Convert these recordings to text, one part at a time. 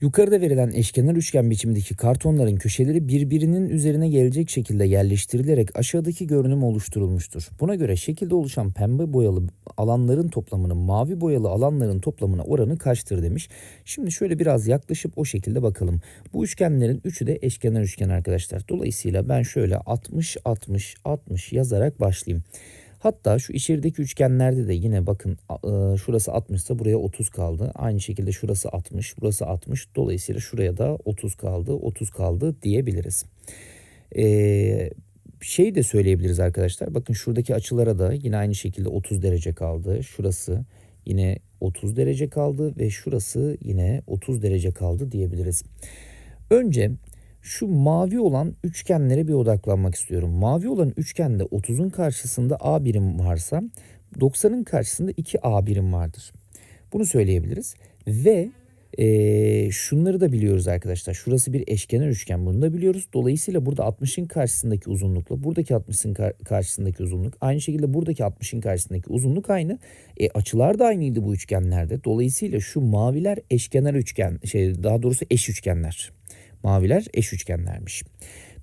Yukarıda verilen eşkenar üçgen biçimindeki kartonların köşeleri birbirinin üzerine gelecek şekilde yerleştirilerek aşağıdaki görünüm oluşturulmuştur. Buna göre şekilde oluşan pembe boyalı alanların toplamının mavi boyalı alanların toplamına oranı kaçtır demiş. Şimdi şöyle biraz yaklaşıp o şekilde bakalım. Bu üçgenlerin üçü de eşkenar üçgen arkadaşlar. Dolayısıyla ben şöyle 60 60 60 yazarak başlayayım. Hatta şu içerideki üçgenlerde de yine bakın e, şurası 60 ise buraya 30 kaldı. Aynı şekilde şurası 60, burası 60. Dolayısıyla şuraya da 30 kaldı, 30 kaldı diyebiliriz. Ee, şey de söyleyebiliriz arkadaşlar. Bakın şuradaki açılara da yine aynı şekilde 30 derece kaldı. Şurası yine 30 derece kaldı ve şurası yine 30 derece kaldı diyebiliriz. Önce şu mavi olan üçgenlere bir odaklanmak istiyorum. Mavi olan üçgende 30'un karşısında A birim varsa 90'ın karşısında 2A birim vardır. Bunu söyleyebiliriz. Ve e, şunları da biliyoruz arkadaşlar. Şurası bir eşkenar üçgen bunu da biliyoruz. Dolayısıyla burada 60'ın karşısındaki uzunlukla buradaki 60'ın kar karşısındaki uzunluk aynı şekilde buradaki 60'ın karşısındaki uzunluk aynı. E, açılar da aynıydı bu üçgenlerde. Dolayısıyla şu maviler eşkenar üçgen şey daha doğrusu eş üçgenler. Maviler eş üçgenlermiş.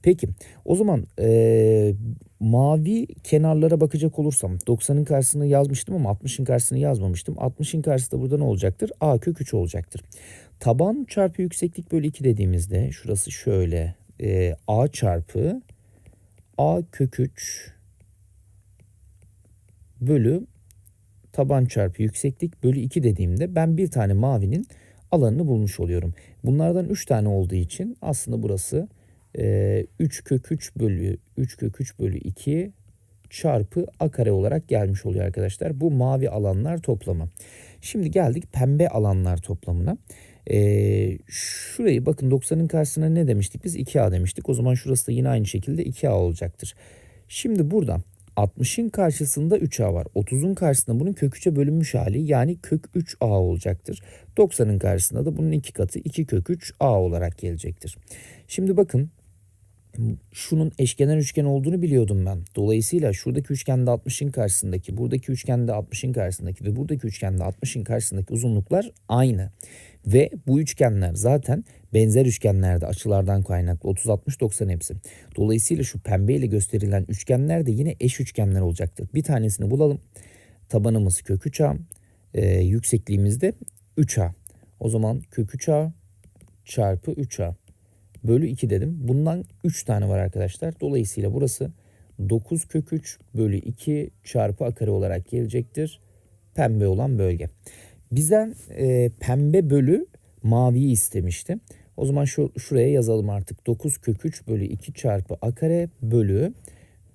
Peki o zaman e, mavi kenarlara bakacak olursam 90'ın karşısını yazmıştım ama 60'ın karşısını yazmamıştım. 60'ın karşısı da burada ne olacaktır? A kök 3 olacaktır. Taban çarpı yükseklik bölü 2 dediğimizde şurası şöyle e, A çarpı A kök 3 bölü taban çarpı yükseklik bölü 2 dediğimde ben bir tane mavinin alanını bulmuş oluyorum. Bunlardan 3 tane olduğu için aslında burası e, 3 kök 3 bölü 3 kök 3 bölü 2 çarpı a kare olarak gelmiş oluyor arkadaşlar. Bu mavi alanlar toplamı. Şimdi geldik pembe alanlar toplamına. Ee, şurayı bakın 90'ın karşısına ne demiştik biz? 2a demiştik. O zaman şurası da yine aynı şekilde 2a olacaktır. Şimdi buradan 60'ın karşısında 3A var. 30'un karşısında bunun kök 3'e bölünmüş hali yani kök 3A olacaktır. 90'ın karşısında da bunun iki katı 2 kök 3A olarak gelecektir. Şimdi bakın şunun eşkenar üçgen olduğunu biliyordum ben. Dolayısıyla şuradaki üçgende 60'ın karşısındaki, buradaki üçgende 60'ın karşısındaki ve buradaki üçgende 60'ın karşısındaki uzunluklar aynı. Ve bu üçgenler zaten benzer üçgenlerde açılardan kaynaklı 30-60-90 hepsi. Dolayısıyla şu pembe ile gösterilen üçgenler de yine eş üçgenler olacaktır. Bir tanesini bulalım. Tabanımız kök 3A, e, yüksekliğimiz de 3A. O zaman kök 3A çarpı 3A bölü 2 dedim. Bundan 3 tane var arkadaşlar. Dolayısıyla burası 9 kök 3 bölü 2 çarpı akare olarak gelecektir. Pembe olan bölge. Bizden e, pembe bölü maviyi istemişti. O zaman şu, şuraya yazalım artık. 9 kök 3 bölü 2 çarpı akare bölü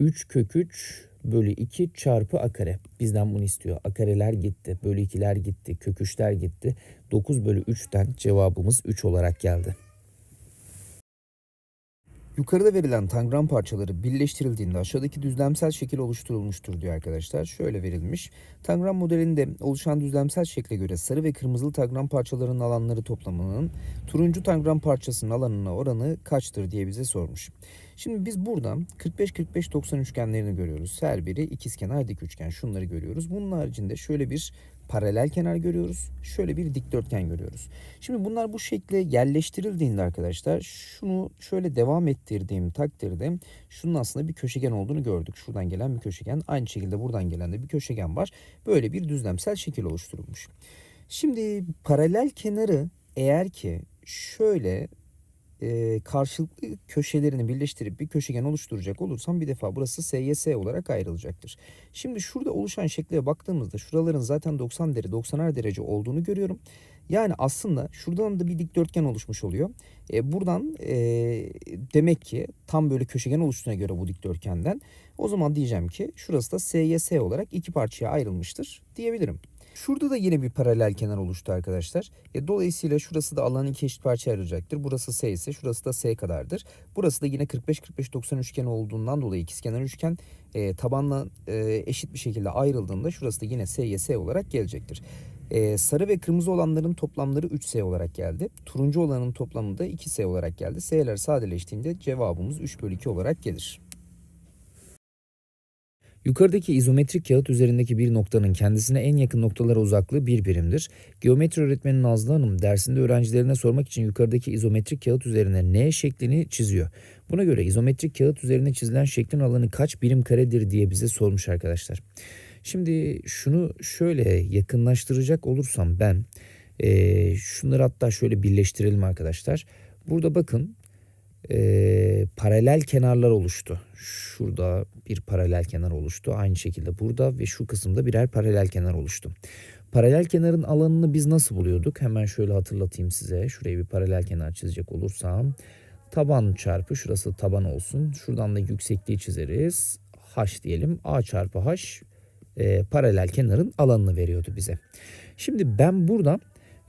3 kök 3 bölü 2 çarpı akare. Bizden bunu istiyor. Akareler gitti, bölü 2'ler gitti, kök 3'ler gitti. 9 bölü 3'ten cevabımız 3 olarak geldi. Yukarıda verilen tangram parçaları birleştirildiğinde aşağıdaki düzlemsel şekil oluşturulmuştur diyor arkadaşlar. Şöyle verilmiş. Tangram modelinde oluşan düzlemsel şekle göre sarı ve kırmızılı tangram parçalarının alanları toplamının turuncu tangram parçasının alanına oranı kaçtır diye bize sormuş. Şimdi biz buradan 45-45-90 üçgenlerini görüyoruz. Her biri ikizkenar dik üçgen. Şunları görüyoruz. Bunun haricinde şöyle bir paralel kenar görüyoruz. Şöyle bir dikdörtgen görüyoruz. Şimdi bunlar bu şekle yerleştirildiğinde arkadaşlar şunu şöyle devam ettirdiğim takdirde şunun aslında bir köşegen olduğunu gördük. Şuradan gelen bir köşegen aynı şekilde buradan gelen de bir köşegen var. Böyle bir düzlemsel şekil oluşturulmuş. Şimdi paralel kenarı eğer ki şöyle e, karşılıklı köşelerini birleştirip bir köşegen oluşturacak olursam bir defa burası SYS olarak ayrılacaktır. Şimdi şurada oluşan şekle baktığımızda şuraların zaten 90 derece 90'ar derece olduğunu görüyorum. Yani aslında şuradan da bir dikdörtgen oluşmuş oluyor. E, buradan e, demek ki tam böyle köşegen oluştuğuna göre bu dikdörtgenden o zaman diyeceğim ki şurası da SYS olarak iki parçaya ayrılmıştır diyebilirim. Şurada da yine bir paralel kenar oluştu arkadaşlar. E, dolayısıyla şurası da alanın iki eşit parça ayrılacaktır. Burası S ise şurası da S kadardır. Burası da yine 45-45-90 üçgen olduğundan dolayı ikizkenar üçgen e, tabanla e, eşit bir şekilde ayrıldığında şurası da yine S'ye S olarak gelecektir. Ee, sarı ve kırmızı olanların toplamları 3S olarak geldi. Turuncu olanın toplamı da 2S olarak geldi. S'ler sadeleştiğinde cevabımız 3 bölü 2 olarak gelir. Yukarıdaki izometrik kağıt üzerindeki bir noktanın kendisine en yakın noktalara uzaklığı bir birimdir. Geometri öğretmeni Nazlı Hanım dersinde öğrencilerine sormak için yukarıdaki izometrik kağıt üzerine N şeklini çiziyor. Buna göre izometrik kağıt üzerine çizilen şeklin alanı kaç birim karedir diye bize sormuş arkadaşlar. Şimdi şunu şöyle yakınlaştıracak olursam ben e, şunları hatta şöyle birleştirelim arkadaşlar. Burada bakın e, paralel kenarlar oluştu. Şurada bir paralel kenar oluştu. Aynı şekilde burada ve şu kısımda birer paralel kenar oluştu. Paralel kenarın alanını biz nasıl buluyorduk? Hemen şöyle hatırlatayım size. Şuraya bir paralel kenar çizecek olursam taban çarpı şurası taban olsun. Şuradan da yüksekliği çizeriz. H diyelim. A çarpı H e, paralel kenarın alanını veriyordu bize. Şimdi ben burada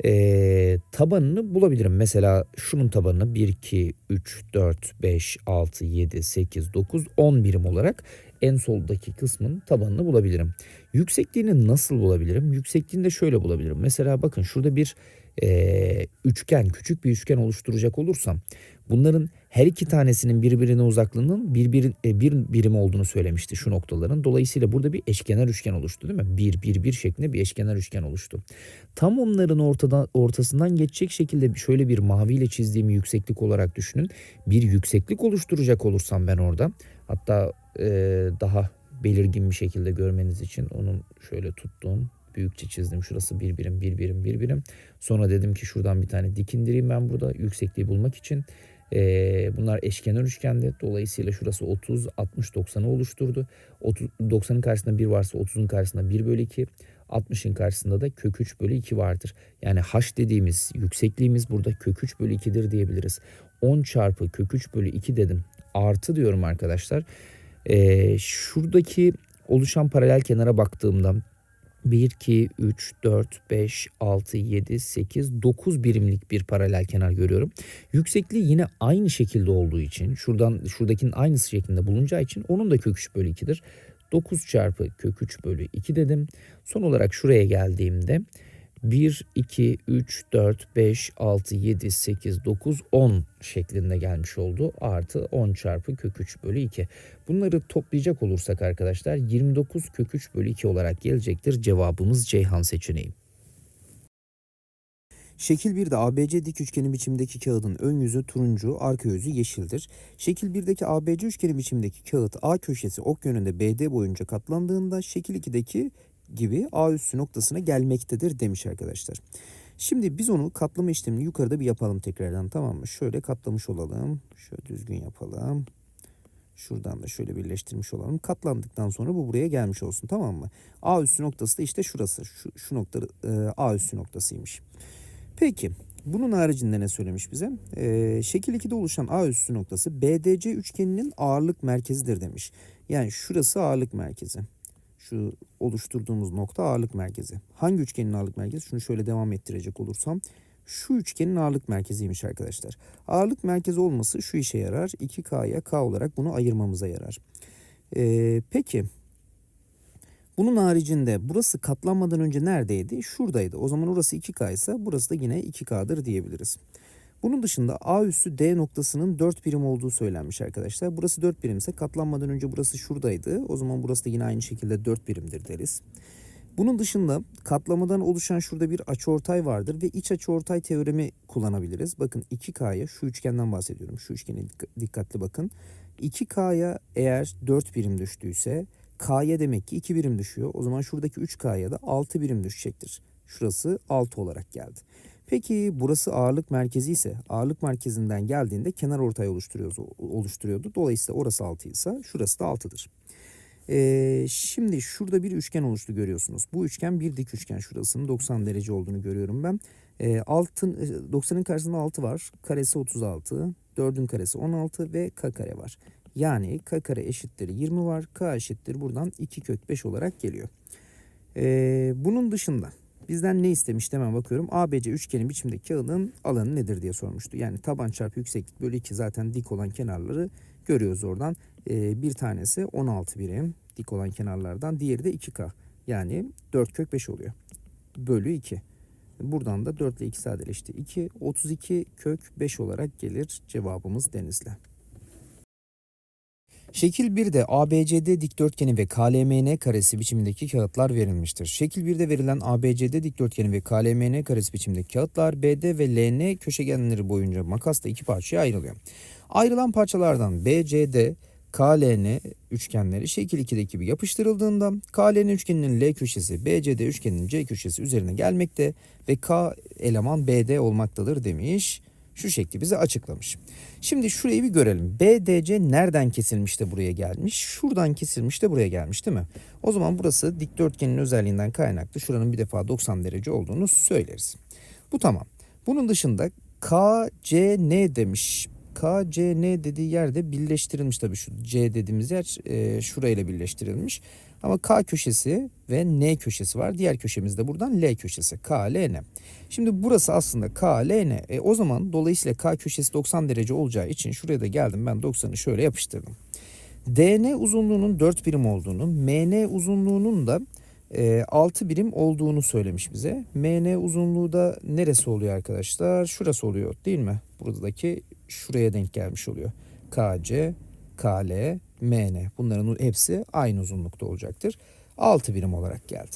e, tabanını bulabilirim. Mesela şunun tabanını 1, 2, 3, 4, 5, 6, 7, 8, 9, 10 birim olarak en soldaki kısmın tabanını bulabilirim. Yüksekliğini nasıl bulabilirim? Yüksekliğini de şöyle bulabilirim. Mesela bakın şurada bir e, üçgen, küçük bir üçgen oluşturacak olursam Bunların her iki tanesinin birbirine uzaklığının bir, bir, e, bir birim olduğunu söylemişti şu noktaların. Dolayısıyla burada bir eşkenar üçgen oluştu değil mi? Bir, bir, bir şeklinde bir eşkenar üçgen oluştu. Tam onların ortadan ortasından geçecek şekilde şöyle bir maviyle çizdiğim yükseklik olarak düşünün. Bir yükseklik oluşturacak olursam ben orada. Hatta e, daha belirgin bir şekilde görmeniz için onun şöyle tuttuğum büyükçe çizdim. Şurası bir birim, bir birim, bir birim. Sonra dedim ki şuradan bir tane dikindireyim ben burada yüksekliği bulmak için. Ee, bunlar eşkenar üçgende. Dolayısıyla şurası 30, 60, 90'ı oluşturdu. 90'ın karşısında 1 varsa 30'un karşısında 1 bölü 2. 60'ın karşısında da kök 3 bölü 2 vardır. Yani h dediğimiz yüksekliğimiz burada kök 3 bölü 2'dir diyebiliriz. 10 çarpı kök 3 bölü 2 dedim. Artı diyorum arkadaşlar. Ee, şuradaki oluşan paralel kenara baktığımda 1, 2, 3, 4, 5, 6, 7, 8, 9 birimlik bir paralel kenar görüyorum. Yüksekliği yine aynı şekilde olduğu için şuradan şuradakinin aynısı şeklinde bulunacağı için onun da kök 3 bölü 2'dir. 9 çarpı kök 3 bölü 2 dedim. Son olarak şuraya geldiğimde 1, 2, 3, 4, 5, 6, 7, 8, 9, 10 şeklinde gelmiş oldu. Artı 10 çarpı kök 3 bölü 2. Bunları toplayacak olursak arkadaşlar 29 kök 3 bölü 2 olarak gelecektir. Cevabımız Ceyhan seçeneği. Şekil 1'de ABC dik üçgeni biçimindeki kağıdın ön yüzü turuncu, arka yüzü yeşildir. Şekil 1'deki ABC üçgeni biçimindeki kağıt A köşesi ok yönünde BD boyunca katlandığında şekil 2'deki gibi A üssü noktasına gelmektedir demiş arkadaşlar. Şimdi biz onu katlama işlemini yukarıda bir yapalım tekrardan tamam mı? Şöyle katlamış olalım. Şöyle düzgün yapalım. Şuradan da şöyle birleştirmiş olalım. Katlandıktan sonra bu buraya gelmiş olsun tamam mı? A üssü noktası da işte şurası. Şu, şu nokta e, A üssü noktasıymış. Peki bunun haricinde ne söylemiş bize? E, şekil 2'de oluşan A üssü noktası BDC üçgeninin ağırlık merkezidir demiş. Yani şurası ağırlık merkezi şu oluşturduğumuz nokta ağırlık merkezi. Hangi üçgenin ağırlık merkezi? Şunu şöyle devam ettirecek olursam şu üçgenin ağırlık merkeziymiş arkadaşlar. Ağırlık merkezi olması şu işe yarar. 2K'ya K olarak bunu ayırmamıza yarar. Ee, peki bunun haricinde burası katlanmadan önce neredeydi? Şuradaydı. O zaman orası 2K ise burası da yine 2K'dır diyebiliriz. Bunun dışında A üssü D noktasının 4 birim olduğu söylenmiş arkadaşlar. Burası 4 birimse katlanmadan önce burası şuradaydı. O zaman burası da yine aynı şekilde 4 birimdir deriz. Bunun dışında katlamadan oluşan şurada bir açıortay vardır ve iç açıortay teoremi kullanabiliriz. Bakın 2K'ya şu üçgenden bahsediyorum. Şu üçgene dikkatli bakın. 2K'ya eğer 4 birim düştüyse K'ya demek ki 2 birim düşüyor. O zaman şuradaki 3K'ya da 6 birim düşecektir. Şurası 6 olarak geldi. Peki burası ağırlık merkezi ise ağırlık merkezinden geldiğinde kenar ortay oluşturuyordu. Dolayısıyla orası 6 ise şurası da 6'dır. Ee, şimdi şurada bir üçgen oluştu görüyorsunuz. Bu üçgen bir dik üçgen. Şurasının 90 derece olduğunu görüyorum ben. Ee, altın 90'ın e, karşısında 6 var. Karesi 36. 4'ün karesi 16 ve k kare var. Yani k kare eşittir 20 var. K eşittir buradan 2 kök 5 olarak geliyor. Ee, bunun dışında Bizden ne istemiş hemen bakıyorum. ABC üçgenin biçimdeki kağıdın alanı nedir diye sormuştu. Yani taban çarpı yükseklik bölü 2 zaten dik olan kenarları görüyoruz oradan. Ee, bir tanesi 16 birim dik olan kenarlardan. Diğeri de 2K. Yani 4 kök 5 oluyor. Bölü 2. Buradan da 4 ile 2 sadeleşti. 2, 32 kök 5 olarak gelir cevabımız denizle. Şekil 1'de ABCD dikdörtgeni ve KLMN karesi biçimindeki kağıtlar verilmiştir. Şekil 1'de verilen ABCD dikdörtgeni ve KLMN karesi biçimindeki kağıtlar BD ve LN köşegenleri boyunca makasla iki parçaya ayrılıyor. Ayrılan parçalardan BCD, KLN üçgenleri şekil 2'deki gibi yapıştırıldığında KLN üçgeninin L köşesi BCD üçgeninin C köşesi üzerine gelmekte ve K eleman BD olmaktadır demiş şu şekli bize açıklamış. Şimdi şurayı bir görelim. BDC nereden kesilmiş de buraya gelmiş? Şuradan kesilmiş de buraya gelmiş değil mi? O zaman burası dikdörtgenin özelliğinden kaynaklı şuranın bir defa 90 derece olduğunu söyleriz. Bu tamam. Bunun dışında KCN demiş KCN dediği yerde birleştirilmiş tabii şu C dediğimiz yer e, şurayla birleştirilmiş. Ama K köşesi ve N köşesi var. Diğer köşemiz de buradan L köşesi. K, L, N. Şimdi burası aslında K, L, N. E, o zaman dolayısıyla K köşesi 90 derece olacağı için şuraya da geldim ben 90'ı şöyle yapıştırdım. DN uzunluğunun 4 birim olduğunu, MN uzunluğunun da e, 6 birim olduğunu söylemiş bize. MN uzunluğu da neresi oluyor arkadaşlar? Şurası oluyor değil mi? Buradaki şuraya denk gelmiş oluyor. KC, KL, MN bunların hepsi aynı uzunlukta olacaktır. 6 birim olarak geldi.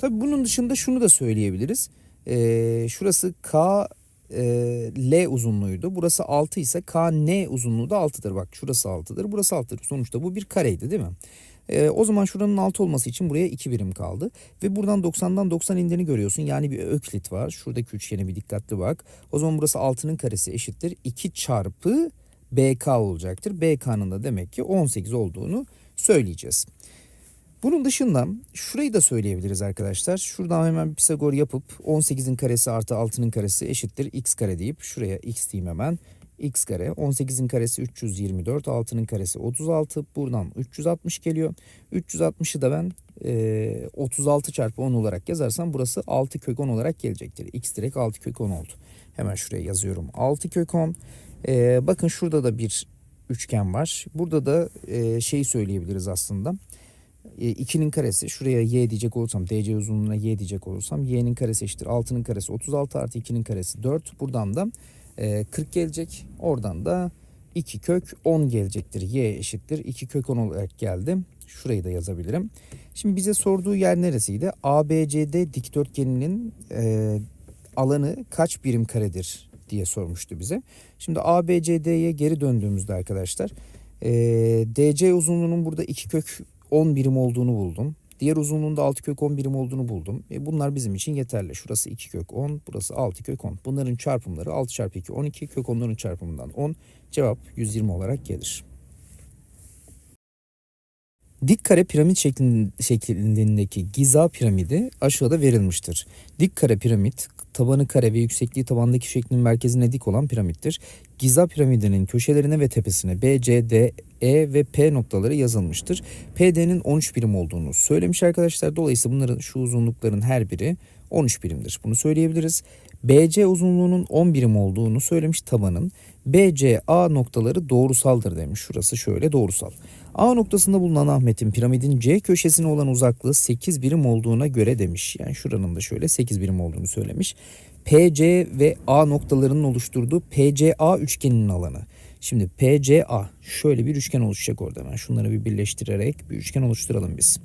Tabi bunun dışında şunu da söyleyebiliriz. Ee, şurası K e, L uzunluğuydu. Burası 6 ise K N uzunluğu da 6'dır. Bak şurası 6'dır burası 6'dır. Sonuçta bu bir kareydi değil mi? E, o zaman şuranın 6 olması için buraya 2 birim kaldı. Ve buradan 90'dan 90 indiğini görüyorsun. Yani bir öklit var. Şuradaki üçgene bir dikkatli bak. O zaman burası 6'nın karesi eşittir. 2 çarpı BK olacaktır. BK'nın da demek ki 18 olduğunu söyleyeceğiz. Bunun dışında şurayı da söyleyebiliriz arkadaşlar. Şuradan hemen bir Pisagor yapıp 18'in karesi artı 6'nın karesi eşittir x kare deyip şuraya x diyeyim hemen x kare 18'in karesi 324 6'nın karesi 36 buradan 360 geliyor 360'ı da ben e, 36 çarpı 10 olarak yazarsam burası 6 kök 10 olarak gelecektir x direkt 6 kök 10 oldu hemen şuraya yazıyorum 6 kök 10 e, bakın şurada da bir üçgen var burada da e, şey söyleyebiliriz aslında 2'nin karesi şuraya y diyecek olursam dc uzunluğuna y diyecek olursam y'nin karesi eşittir 6'nın karesi 36 artı 2'nin karesi 4 buradan da 40 ee, gelecek. Oradan da 2 kök 10 gelecektir. Y eşittir. 2 kök 10 olarak geldi. Şurayı da yazabilirim. Şimdi bize sorduğu yer neresiydi? ABCD dikdörtgeninin e, alanı kaç birim karedir diye sormuştu bize. Şimdi ABCD'ye geri döndüğümüzde arkadaşlar e, DC uzunluğunun burada 2 kök 10 birim olduğunu buldum. Diğer uzunluğunda 6 kök 10 birim olduğunu buldum. E bunlar bizim için yeterli. Şurası 2 kök 10, burası 6 kök 10. Bunların çarpımları 6 çarpı 2 12, kök 10'ların çarpımından 10. Cevap 120 olarak gelir. Dik kare piramit şeklindeki Giza piramidi aşağıda verilmiştir. Dik kare piramit tabanı kare ve yüksekliği tabandaki şeklin merkezine dik olan piramittir. Giza piramidinin köşelerine ve tepesine B, C, D, e ve P noktaları yazılmıştır. PD'nin 13 birim olduğunu söylemiş arkadaşlar. Dolayısıyla bunların şu uzunlukların her biri 13 birimdir. Bunu söyleyebiliriz. BC uzunluğunun 10 birim olduğunu söylemiş tabanın. BCA noktaları doğrusaldır demiş. Şurası şöyle doğrusal. A noktasında bulunan Ahmet'in piramidin C köşesine olan uzaklığı 8 birim olduğuna göre demiş. Yani şuranın da şöyle 8 birim olduğunu söylemiş. PC ve A noktalarının oluşturduğu PCA üçgeninin alanı. Şimdi PCA şöyle bir üçgen oluşacak orada. Ben şunları bir birleştirerek bir üçgen oluşturalım biz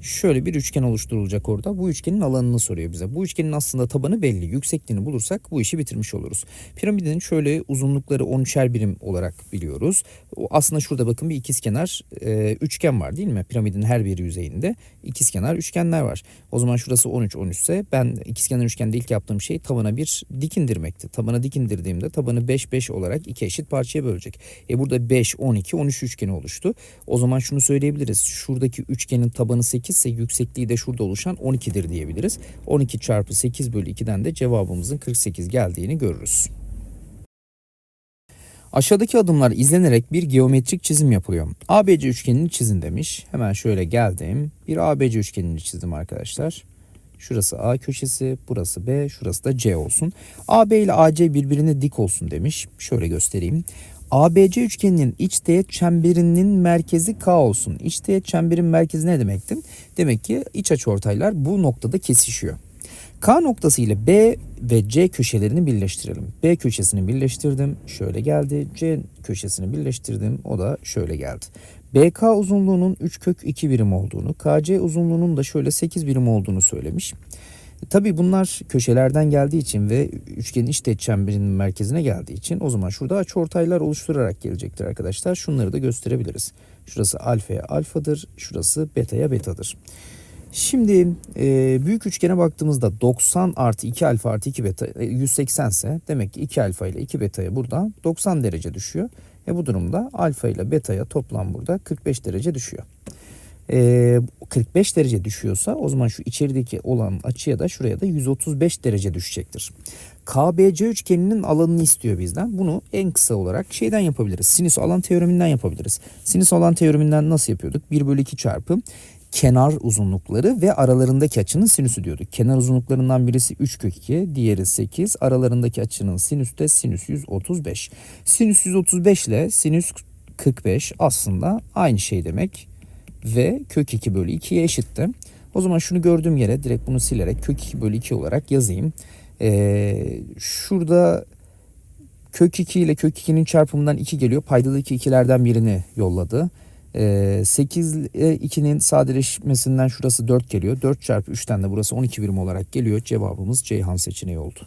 şöyle bir üçgen oluşturulacak orada. Bu üçgenin alanını soruyor bize. Bu üçgenin aslında tabanı belli. Yüksekliğini bulursak bu işi bitirmiş oluruz. Piramidin şöyle uzunlukları 13'er birim olarak biliyoruz. aslında şurada bakın bir ikizkenar e, üçgen var değil mi? Piramidin her bir yüzeyinde ikizkenar üçgenler var. O zaman şurası 13 13 ise ben ikizkenar üçgende ilk yaptığım şey tabana bir dik indirmekti. Tabana dik indirdiğimde tabanı 5 5 olarak iki eşit parçaya bölecek. E burada 5 12 13 üçgeni oluştu. O zaman şunu söyleyebiliriz. Şuradaki üçgenin tabanı 8 8 ise yüksekliği de şurada oluşan 12'dir diyebiliriz. 12 çarpı 8 bölü 2'den de cevabımızın 48 geldiğini görürüz. Aşağıdaki adımlar izlenerek bir geometrik çizim yapılıyor. ABC üçgenini çizin demiş. Hemen şöyle geldim. Bir ABC üçgenini çizdim arkadaşlar. Şurası A köşesi, burası B, şurası da C olsun. AB ile AC birbirine dik olsun demiş. Şöyle göstereyim. ABC üçgeninin iç teğet çemberinin merkezi K olsun. İç teğet çemberin merkezi ne demekti? Demek ki iç açıortaylar bu noktada kesişiyor. K noktası ile B ve C köşelerini birleştirelim. B köşesini birleştirdim. Şöyle geldi. C köşesini birleştirdim. O da şöyle geldi. BK uzunluğunun 3 kök 2 birim olduğunu, KC uzunluğunun da şöyle 8 birim olduğunu söylemiş. E, Tabi bunlar köşelerden geldiği için ve üçgenin iç teğet çemberinin merkezine geldiği için o zaman şurada açı ortaylar oluşturarak gelecektir arkadaşlar. Şunları da gösterebiliriz. Şurası alfaya alfadır, şurası betaya betadır. Şimdi e, büyük üçgene baktığımızda 90 artı 2 alfa artı 2 beta 180 e, ise demek ki 2 alfa ile 2 betaya burada 90 derece düşüyor. E bu durumda alfa ile betaya toplam burada 45 derece düşüyor e, ee, 45 derece düşüyorsa o zaman şu içerideki olan açıya da şuraya da 135 derece düşecektir. KBC üçgeninin alanını istiyor bizden. Bunu en kısa olarak şeyden yapabiliriz. Sinüs alan teoreminden yapabiliriz. Sinüs alan teoreminden nasıl yapıyorduk? 1 bölü 2 çarpı kenar uzunlukları ve aralarındaki açının sinüsü diyorduk. Kenar uzunluklarından birisi 3 kök 2, diğeri 8. Aralarındaki açının sinüsü de sinüs 135. Sinüs 135 ile sinüs 45 aslında aynı şey demek ve kök 2 bölü 2'ye eşitti. O zaman şunu gördüğüm yere direkt bunu silerek kök 2 bölü 2 olarak yazayım. Ee, şurada kök 2 ile kök 2'nin çarpımından 2 geliyor. Paydadaki ikilerden birini yolladı. Ee, 8 ile 2'nin sadeleşmesinden şurası 4 geliyor. 4 çarpı 3'ten de burası 12 birim olarak geliyor. Cevabımız Ceyhan seçeneği oldu.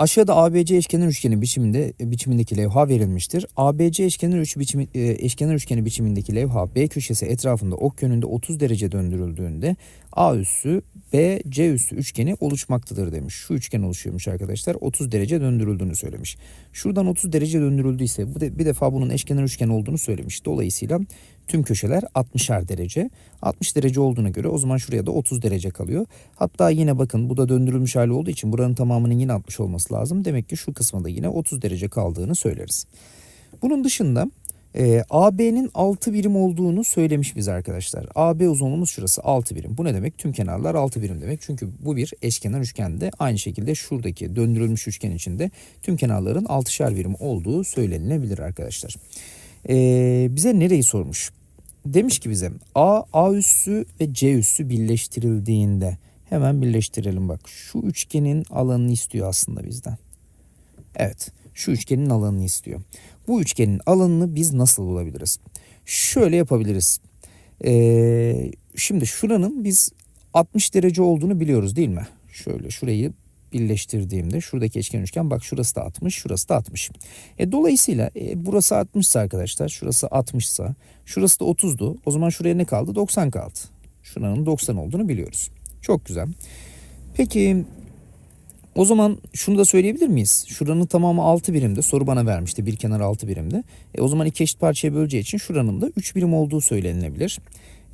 Aşağıda ABC eşkenar üçgeni biçiminde e, biçimindeki levha verilmiştir. ABC eşkenar üç biçimi, e, eşkenar üçgeni biçimindeki levha B köşesi etrafında ok yönünde 30 derece döndürüldüğünde A üssü B C üssü üçgeni oluşmaktadır demiş. Şu üçgen oluşuyormuş arkadaşlar. 30 derece döndürüldüğünü söylemiş. Şuradan 30 derece döndürüldüyse bu de, bir defa bunun eşkenar üçgen olduğunu söylemiş. Dolayısıyla Tüm köşeler 60'ar derece. 60 derece olduğuna göre o zaman şuraya da 30 derece kalıyor. Hatta yine bakın bu da döndürülmüş hali olduğu için buranın tamamının yine 60 olması lazım. Demek ki şu kısmında yine 30 derece kaldığını söyleriz. Bunun dışında e, AB'nin 6 birim olduğunu söylemiş biz arkadaşlar. AB uzunluğumuz şurası 6 birim. Bu ne demek? Tüm kenarlar 6 birim demek. Çünkü bu bir eşkenar üçgende aynı şekilde şuradaki döndürülmüş üçgen içinde tüm kenarların 6'şar birim olduğu söylenilebilir arkadaşlar. E, bize nereyi sormuş? demiş ki bize A, A üssü ve C üssü birleştirildiğinde hemen birleştirelim bak. Şu üçgenin alanını istiyor aslında bizden. Evet şu üçgenin alanını istiyor. Bu üçgenin alanını biz nasıl bulabiliriz? Şöyle yapabiliriz. Ee, şimdi şuranın biz 60 derece olduğunu biliyoruz değil mi? Şöyle şurayı birleştirdiğimde şuradaki eşkenar üçgen bak şurası da 60 şurası da 60. E, dolayısıyla e, burası 60 arkadaşlar şurası 60 ise şurası da 30'du o zaman şuraya ne kaldı 90 kaldı. Şuranın 90 olduğunu biliyoruz. Çok güzel. Peki o zaman şunu da söyleyebilir miyiz? Şuranın tamamı 6 birimde. Soru bana vermişti. Bir kenar 6 birimde. E, o zaman iki eşit parçaya böleceği için şuranın da 3 birim olduğu söylenilebilir.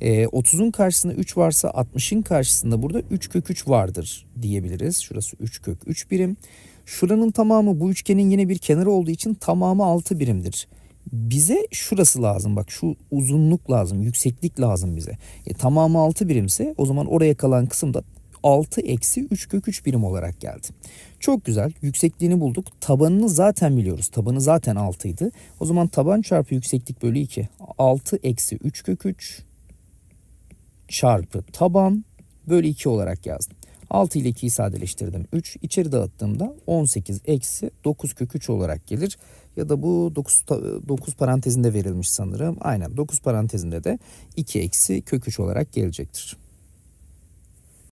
E, ee, 30'un karşısında 3 varsa 60'ın karşısında burada 3 kök 3 vardır diyebiliriz. Şurası 3 kök 3 birim. Şuranın tamamı bu üçgenin yine bir kenarı olduğu için tamamı 6 birimdir. Bize şurası lazım bak şu uzunluk lazım yükseklik lazım bize. E, tamamı 6 birimse o zaman oraya kalan kısım da 6 eksi 3 kök 3 birim olarak geldi. Çok güzel yüksekliğini bulduk. Tabanını zaten biliyoruz. Tabanı zaten 6 idi. O zaman taban çarpı yükseklik bölü 2. 6 eksi 3 kök 3 çarpı taban bölü 2 olarak yazdım. 6 ile 2'yi sadeleştirdim. 3 içeri dağıttığımda 18 eksi 9 kök 3 olarak gelir. Ya da bu 9, 9 parantezinde verilmiş sanırım. Aynen 9 parantezinde de 2 eksi kök 3 olarak gelecektir.